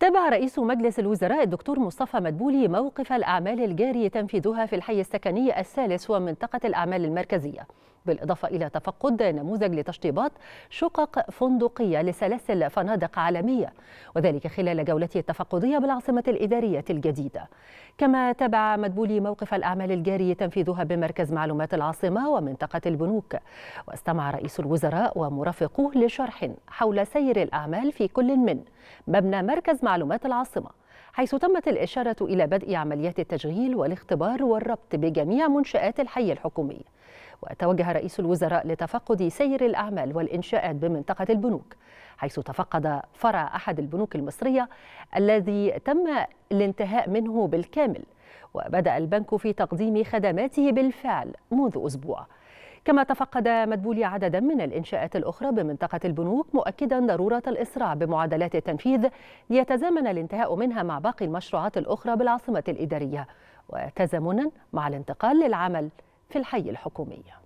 تابع رئيس مجلس الوزراء الدكتور مصطفى مدبولي موقف الأعمال الجاري تنفيذها في الحي السكني الثالث ومنطقة الأعمال المركزية بالإضافة إلى تفقد نموذج لتشطيبات شقق فندقية لسلاسل فنادق عالمية وذلك خلال جولته التفقدية بالعاصمة الإدارية الجديدة كما تابع مدبولي موقف الأعمال الجاري تنفيذها بمركز معلومات العاصمة ومنطقة البنوك واستمع رئيس الوزراء ومرافقوه لشرح حول سير الأعمال في كل من مبنى مركز معلومات العاصمة حيث تمت الإشارة إلى بدء عمليات التشغيل والاختبار والربط بجميع منشآت الحي الحكومي وتوجه رئيس الوزراء لتفقد سير الأعمال والإنشاءات بمنطقة البنوك حيث تفقد فرع أحد البنوك المصرية الذي تم الانتهاء منه بالكامل وبدأ البنك في تقديم خدماته بالفعل منذ أسبوع كما تفقد مدبولي عددا من الإنشاءات الأخرى بمنطقة البنوك مؤكدا ضرورة الإسراع بمعادلات التنفيذ ليتزامن الانتهاء منها مع باقي المشروعات الأخرى بالعاصمة الإدارية وتزامنا مع الانتقال للعمل في الحي الحكومي